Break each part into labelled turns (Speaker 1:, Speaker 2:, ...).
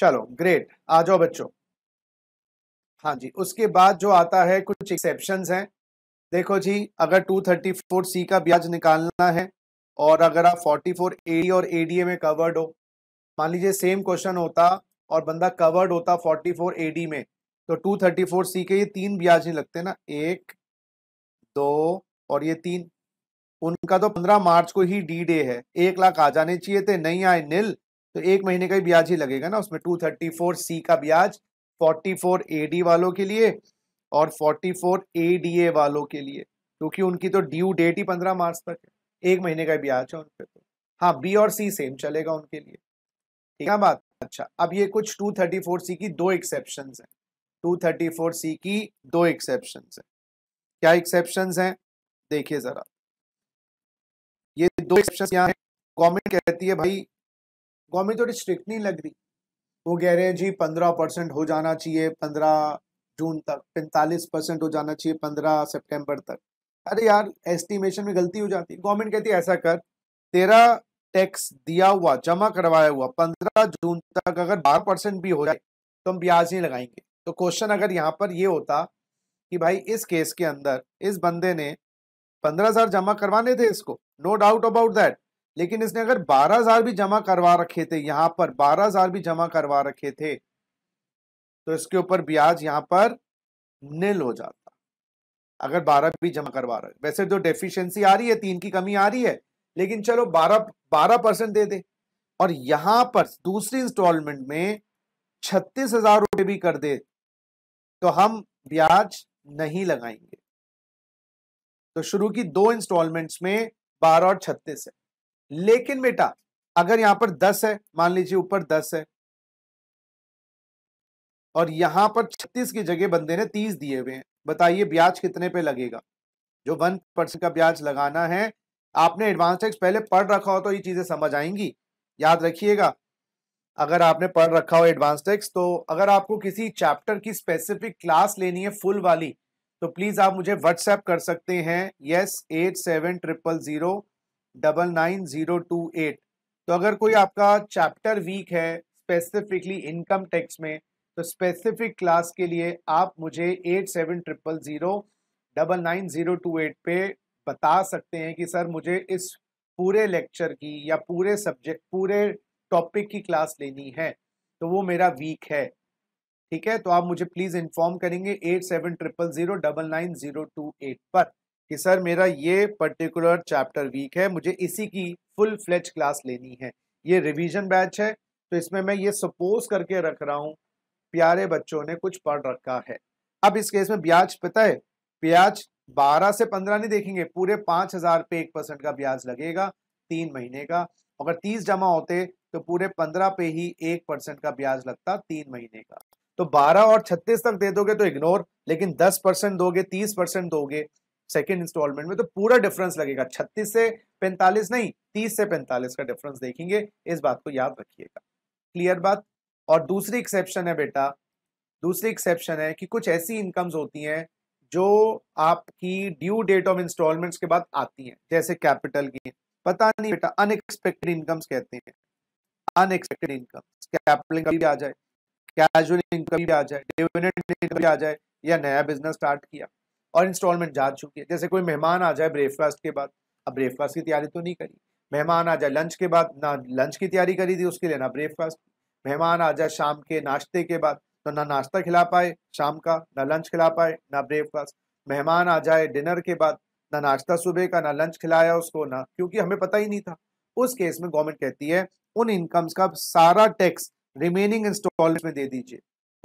Speaker 1: चलो ग्रेट आ जाओ बच्चों हाँ जी उसके बाद जो आता है कुछ एक्सेप्शन हैं देखो जी अगर 234 सी का ब्याज निकालना है और अगर आप 44 एडी और एडीए में कवर्ड हो मान लीजिए सेम क्वेश्चन होता और बंदा कवर्ड होता 44 डी में तो 234 सी के ये तीन ब्याज नहीं लगते ना एक दो और ये तीन उनका तो 15 मार्च को ही डी डे है एक लाख आ जाने चाहिए थे नहीं आए नील तो एक महीने का ही ब्याज ही लगेगा ना उसमें टू थर्टी फोर सी का ब्याज फोर्टी फोर ए डी वालों के लिए और forty four A D A वालों के लिए क्योंकि तो उनकी तो ड्यू डेट ही पंद्रह मार्च तक है एक महीने का ब्याज है उनके तो हाँ बी और सी सेम चलेगा उनके लिए ठीक है बात अच्छा अब ये कुछ टू थर्टी फोर सी की दो एक्सेप्शन हैं टू थर्टी फोर सी की दो एक्सेप्शन हैं क्या एक्सेप्शन हैं देखिए ज़रा ये दो एक्सेप्शन यहाँ है गवर्नमेंट कहती है भाई गवर्नमेंट थोड़ी स्ट्रिक्ट नहीं लग रही वो कह रहे हैं जी पंद्रह परसेंट हो जाना चाहिए पंद्रह जून तक पैंतालीस परसेंट हो जाना चाहिए पंद्रह सितंबर तक अरे यार एस्टिमेशन में गलती हो जाती है गवर्नमेंट कहती है ऐसा कर तेरा टैक्स दिया हुआ जमा करवाया हुआ पंद्रह जून तक अगर बारह परसेंट भी हो जाए तो हम ब्याज नहीं लगाएंगे तो क्वेश्चन अगर यहाँ पर ये होता कि भाई इस केस के अंदर इस बंदे ने पंद्रह हजार जमा करवाने थे इसको नो डाउट अबाउट दैट लेकिन इसने अगर बारह हजार भी जमा करवा रखे थे यहां पर बारह हजार भी जमा करवा रखे थे तो इसके ऊपर ब्याज यहां पर निल हो जाता अगर बारह भी जमा करवा रहे वैसे तो डेफिशिएंसी आ रही है तीन की कमी आ रही है लेकिन चलो बारह बारह परसेंट दे दे और यहां पर दूसरी इंस्टॉलमेंट में छत्तीस हजार रुपये भी कर दे तो हम ब्याज नहीं लगाएंगे तो शुरू की दो इंस्टॉलमेंट्स में बारह और छत्तीस है लेकिन बेटा अगर यहां पर दस है मान लीजिए ऊपर दस है और यहां पर छत्तीस की जगह बंदे ने तीस दिए हुए हैं बताइए ब्याज कितने पे लगेगा जो वन परसेंट का ब्याज लगाना है आपने एडवांस टैक्स पहले पढ़ रखा हो तो ये चीजें समझ आएंगी याद रखिएगा अगर आपने पढ़ रखा हो एडवांस टैक्स तो अगर आपको किसी चैप्टर की स्पेसिफिक क्लास लेनी है फुल वाली तो प्लीज आप मुझे व्हाट्सएप कर सकते हैं yes eight seven triple zero double nine zero two eight तो अगर कोई आपका चैप्टर वीक है स्पेसिफिकली इनकम टैक्स में तो स्पेसिफिक क्लास के लिए आप मुझे eight seven triple zero double nine zero two eight पे बता सकते हैं कि सर मुझे इस पूरे लेक्चर की या पूरे सब्जेक्ट पूरे टॉपिक की क्लास लेनी है तो वो मेरा वीक है ठीक है तो आप मुझे प्लीज़ इन्फॉर्म करेंगे eight seven triple zero double nine zero two eight पर कि सर मेरा ये पर्टिकुलर चैप्टर वीक है मुझे इसी की फुल फ्लेच क्लास लेनी है ये रिवीजन बैच है तो इसमें मैं ये सपोज करके रख रहा हूँ प्यारे बच्चों ने कुछ पढ़ रखा है अब इस केस में ब्याज पता है ब्याज बारह से पंद्रह नहीं देखेंगे पूरे पाँच हज़ार पे एक परसेंट का ब्याज लगेगा तीन महीने का अगर तीस जमा होते तो पूरे पंद्रह पे ही एक परसेंट का ब्याज लगता तीन महीने का तो बारह और छत्तीस तक दे दोगे तो इग्नोर लेकिन दस परसेंट दोगे तीस परसेंट दोगे सेकेंड इंस्टॉलमेंट में तो पूरा डिफरेंस लगेगा छत्तीस से पैंतालीस नहीं तीस से पैंतालीस का डिफरेंस देखेंगे इस बात को याद रखिएगा क्लियर बात और दूसरी एक्सेप्शन है बेटा दूसरी एक्सेप्शन है कि कुछ ऐसी इनकम्स होती हैं जो आपकी ड्यू डेट ऑफ इंस्टॉलमेंट्स के बाद आती हैं जैसे कैपिटल की पता नहीं बेटा अनएक्सपेक्टेड इनकम्स कहते हैं अनएक्सपेक्टेड इनकम कैपिटल इनकम भी आ जाए कैजुअल इनकम भी आ जाए डिविडेंड इनकम भी आ जाए या नया बिजनेस स्टार्ट किया और इंस्टॉलमेंट जा चुकी है जैसे कोई मेहमान आ जाए ब्रेकफास्ट के बाद अब ब्रेकफास्ट की तैयारी तो नहीं करी मेहमान आ जाए लंच के बाद ना लंच की तैयारी करी थी उसके लिए ना ब्रेकफास्ट मेहमान आ जाए शाम के नाश्ते के बाद तो ना नाश्ता खिला पाए शाम का ना लंच खिला पाए ना ब्रेकफास्ट मेहमान आ जाए डिनर के बाद ना नाश्ता सुबह का ना लंच खिलाया उसको ना क्योंकि हमें पता ही नहीं था उस केस में गवर्नमेंट कहती है उन इनकम्स का सारा टैक्स रिमेनिंग इंस्टॉलमेंट में दे दीजिए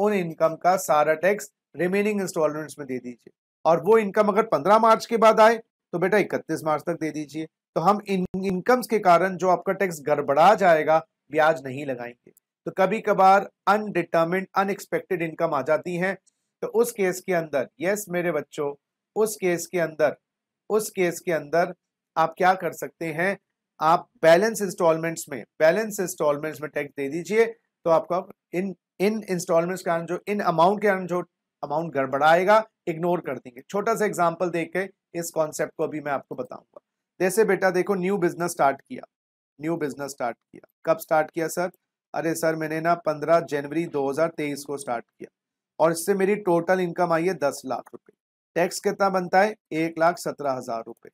Speaker 1: उन इनकम का सारा टैक्स रिमेनिंग इंस्टॉलमेंट्स में दे दीजिए और वो इनकम अगर पंद्रह मार्च के बाद आए तो बेटा इकतीस मार्च तक दे दीजिए तो हम इन इनकम्स के कारण जो आपका टैक्स गड़बड़ा जाएगा ब्याज नहीं लगाएंगे तो कभी कभार अनडिटर्मिंड अनएक्सपेक्टेड इनकम आ जाती है तो उस केस के अंदर यस मेरे बच्चों उस केस के अंदर उस केस के अंदर आप क्या कर सकते हैं आप बैलेंस इंस्टॉलमेंट्स में बैलेंस इंस्टॉलमेंट्स में टैक्स दे दीजिए तो आपका इन इन इंस्टॉलमेंट्स के कारण जो इन अमाउंट के कारण जो अमाउंट गड़बड़ाएगा इग्नोर कर देंगे छोटा सा एग्जाम्पल दे के इस कॉन्सेप्ट को अभी मैं आपको बताऊंगा जैसे बेटा देखो न्यू बिजनेस स्टार्ट किया न्यू बिजनेस स्टार्ट किया कब स्टार्ट किया सर अरे सर मैंने ना 15 जनवरी 2023 को स्टार्ट किया और इससे मेरी टोटल इनकम आई है दस लाख रुपए टैक्स कितना बनता है एक लाख सत्रह हजार रुपये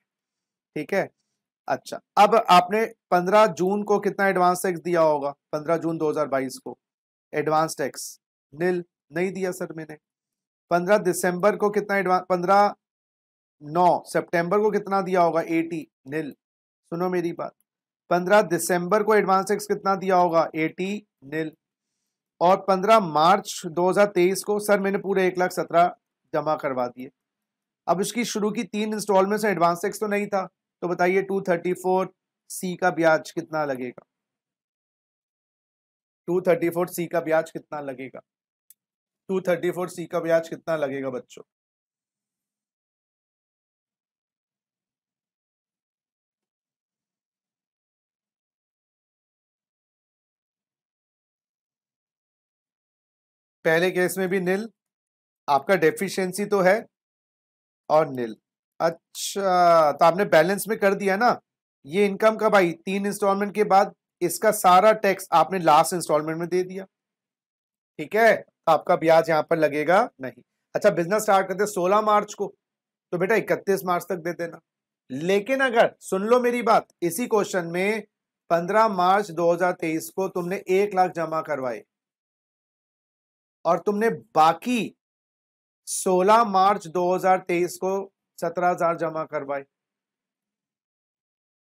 Speaker 1: ठीक है अच्छा अब आपने 15 जून को कितना एडवांस टैक्स दिया होगा 15 जून 2022 को एडवांस टैक्स नील नहीं दिया सर मैंने पंद्रह दिसंबर को कितना एडवांस पंद्रह नौ सितंबर को कितना दिया होगा एटी नील सुनो मेरी बात पंद्रह दिसंबर को एडवांस टैक्स कितना दिया होगा एटी नील और पंद्रह मार्च दो हजार तेईस को सर मैंने पूरे एक लाख सत्रह जमा करवा दिए अब उसकी शुरू की तीन इंस्टॉलमेंट एडवांस टैक्स तो नहीं था तो बताइए टू थर्टी फोर सी का ब्याज कितना लगेगा टू थर्टी फोर सी का ब्याज कितना लगेगा टू थर्टी फोर सी का ब्याज कितना लगेगा बच्चों पहले केस में भी नील आपका डेफिशिएंसी तो है और नील अच्छा तो आपने बैलेंस में कर दिया ना ये इनकम कब आई तीन इंस्टॉलमेंट के बाद इसका सारा टैक्स आपने लास्ट इंस्टॉलमेंट में दे दिया ठीक है तो आपका ब्याज यहाँ पर लगेगा नहीं अच्छा बिजनेस स्टार्ट करते सोलह मार्च को तो बेटा इकतीस मार्च तक दे देना लेकिन अगर सुन लो मेरी बात इसी क्वेश्चन में 15 मार्च 2023 को तुमने एक लाख जमा करवाए और तुमने बाकी 16 मार्च 2023 को 17000 जमा करवाए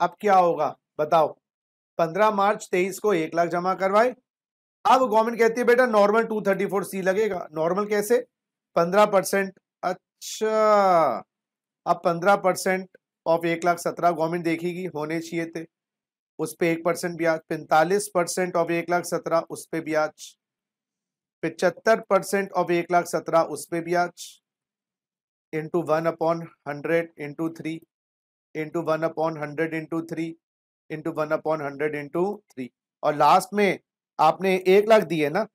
Speaker 1: अब क्या होगा बताओ 15 मार्च 23 को एक लाख जमा करवाए अब गवर्नमेंट कहती है बेटा normal two thirty four C लगेगा नॉर्मल कैसे पंद्रह परसेंट अच्छा अब पंद्रह परसेंट ऑफ एक लाख सत्रह गवर्नमेंट देखेगी होने चाहिए थे उस पर एक परसेंट ब्याज पैंतालीस परसेंट ऑफ एक लाख सत्रह उस पर ब्याज पचहत्तर परसेंट ऑफ एक लाख सत्रह उस पर ब्याज into one upon hundred into three into one upon hundred into three into one upon hundred into three और लास्ट में आपने एक लाख दिए ना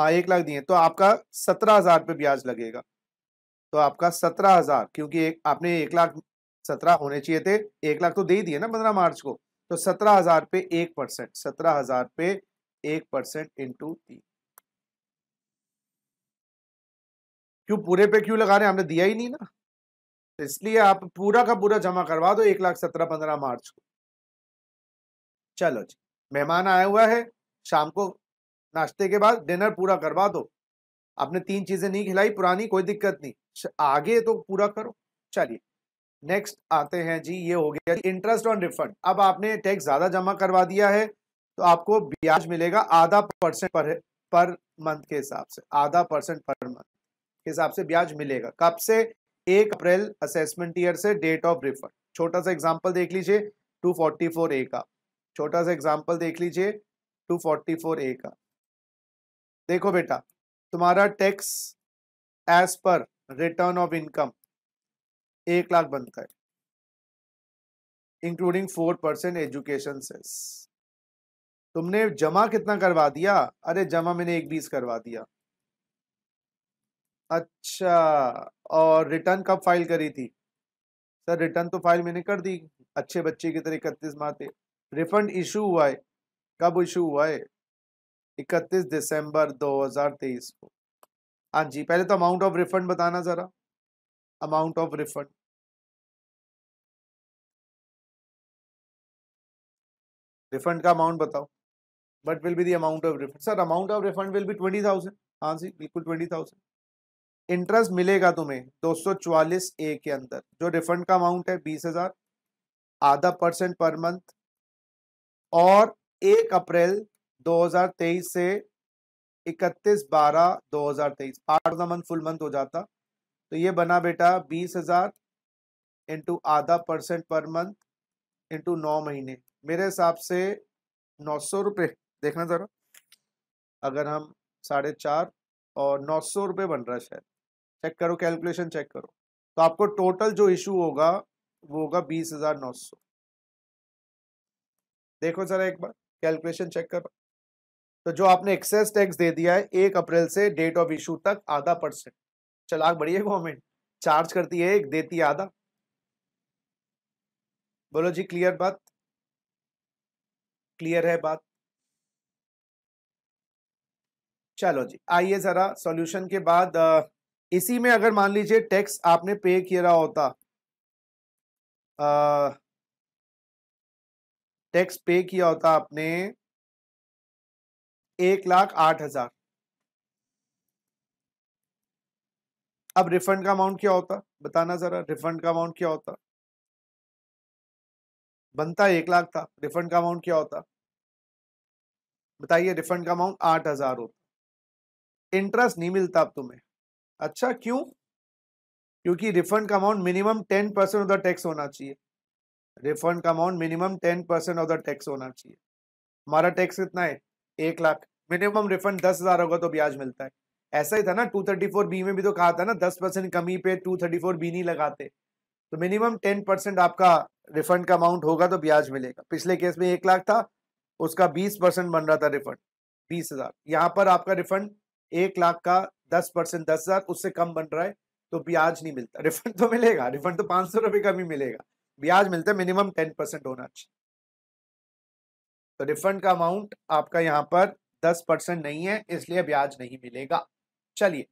Speaker 1: हाँ एक लाख दिए तो आपका सत्रह हजार पे ब्याज लगेगा तो आपका सत्रह हजार क्योंकि एक, आपने एक लाख सत्रह होने चाहिए थे एक लाख तो दे ही दिए ना पंद्रह मार्च को तो सत्रह हजार पे एक परसेंट सत्रह हजार पे एक परसेंट इंटू तीन क्यों पूरे पे क्यों लगा रहे हैं हमने दिया ही नहीं ना इसलिए आप पूरा का पूरा जमा करवा दो एक लाख सत्रह पंद्रह मार्च को चलो जी मेहमान आया हुआ है शाम को नाश्ते के बाद डिनर पूरा करवा दो आपने तीन चीजें नहीं खिलाई पुरानी कोई दिक्कत नहीं आगे तो पूरा करो चलिए नेक्स्ट आते हैं जी ये हो गया इंटरेस्ट ऑन रिफंड अब आपने टैक्स ज्यादा जमा करवा दिया है तो आपको ब्याज मिलेगा आधा परसेंट पर पर मंथ के हिसाब से आधा परसेंट पर मंथ के हिसाब से ब्याज मिलेगा कब से एक अप्रैल असेसमेंट ईयर से डेट ऑफ रिफंड छोटा सा एग्जाम्पल देख लीजिए टू फोर्टी फोर ए का छोटा सा एग्जाम्पल देख लीजिए 244 ए का देखो बेटा तुम्हारा tax as per return of income एक लाख बनता है including four percent education cess तुमने जमा कितना करवा दिया अरे जमा मैंने एक बीस करवा दिया अच्छा और रिटर्न कब फाइल करी थी सर रिटर्न तो फाइल मैंने कर दी अच्छे बच्चे की तरह इकतीस माह थे रिफंड इशू हुआ है कब इशू हुआ है इकतीस दिसंबर 2023 को हाँ जी पहले तो अमाउंट ऑफ रिफंड बताना ज़रा अमाउंट ऑफ रिफंड रिफंड का अमाउंट बताओ but will be amount of refund sir amount of refund will be twenty thousand हाँ जी बिल्कुल ट्वेंटी थाउजेंड इंटरेस्ट मिलेगा तुम्हें दो सौ चवालीस ए के अंदर जो रिफंड का अमाउंट है बीस हज़ार आधा परसेंट पर मंथ और एक अप्रैल 2023 से 31 बारह 2023 part of the month full month हो जाता तो ये बना बेटा बीस हजार इंटू आधा परसेंट पर मंथ इंटू नौ महीने मेरे हिसाब से नौ सौ रुपये देखना ज़रा अगर हम साढ़े चार और नौ सौ रुपये बन रहा है शायद चेक करो कैलकुलेशन चेक करो तो आपको टोटल जो इशू होगा वो होगा बीस हजार नौ सौ देखो ज़रा एक बार कैलकुलेशन चेक कर तो जो आपने एक्सेस टैक्स दे दिया है एक अप्रैल से डेट ऑफ इशू तक आधा परसेंट चलाक बढ़ी है गवर्नमेंट चार्ज करती है एक देती है आधा बोलो जी क्लियर बात क्लियर है बात चलो जी आइए जरा सॉल्यूशन के बाद इसी में अगर मान लीजिए टैक्स आपने पे किया होता आ, टैक्स पे किया होता आपने एक लाख आठ हजार अब रिफंड का अमाउंट क्या होता बताना जरा रिफंड का अमाउंट क्या होता बनता एक लाख था रिफंड का अमाउंट क्या होता बताइए रिफंड का अमाउंट आठ हजार होता इंटरेस्ट नहीं मिलता अब तुम्हें अच्छा क्यों क्योंकि रिफंड का amount minimum ten percent of the tax होना चाहिए रिफंड का amount minimum ten percent of the tax होना चाहिए हमारा टैक्स कितना है एक लाख मिनिमम रिफंड दस हज़ार होगा तो ब्याज मिलता है ऐसा ही था ना टू थर्टी फोर बी में भी तो कहा था ना दस परसेंट कमी पे टू थर्टी फोर बी नहीं लगाते तो मिनिमम टेन परसेंट आपका रिफंड का अमाउंट होगा तो ब्याज मिलेगा पिछले केस में एक लाख था उसका बीस परसेंट बन रहा था रिफंड बीस हज़ार यहाँ पर आपका रिफंड एक लाख का दस परसेंट दस हज़ार उससे कम बन रहा है तो ब्याज नहीं मिलता रिफंड तो मिलेगा रिफंड तो पांच सौ रुपये का भी मिलेगा ब्याज मिलते मिनिमम टेन परसेंट होना चाहिए तो रिफंड का अमाउंट आपका यहां पर दस परसेंट नहीं है इसलिए ब्याज नहीं मिलेगा चलिए